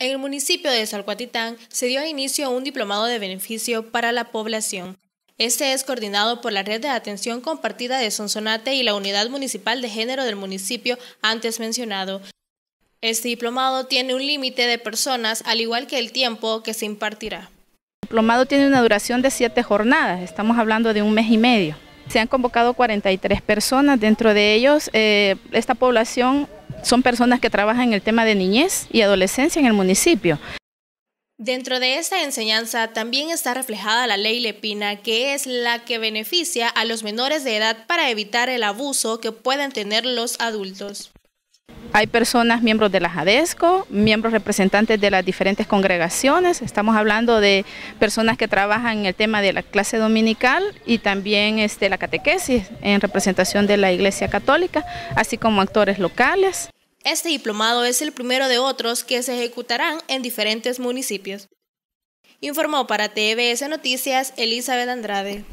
En el municipio de Salcuatitán se dio inicio a un diplomado de beneficio para la población. Este es coordinado por la Red de Atención Compartida de Sonsonate y la Unidad Municipal de Género del municipio antes mencionado. Este diplomado tiene un límite de personas, al igual que el tiempo que se impartirá. El diplomado tiene una duración de siete jornadas, estamos hablando de un mes y medio. Se han convocado 43 personas, dentro de ellos eh, esta población son personas que trabajan en el tema de niñez y adolescencia en el municipio. Dentro de esta enseñanza también está reflejada la ley Lepina, que es la que beneficia a los menores de edad para evitar el abuso que pueden tener los adultos. Hay personas, miembros de la JADESCO, miembros representantes de las diferentes congregaciones, estamos hablando de personas que trabajan en el tema de la clase dominical y también este, la catequesis en representación de la Iglesia Católica, así como actores locales. Este diplomado es el primero de otros que se ejecutarán en diferentes municipios. Informó para TVS Noticias Elizabeth Andrade.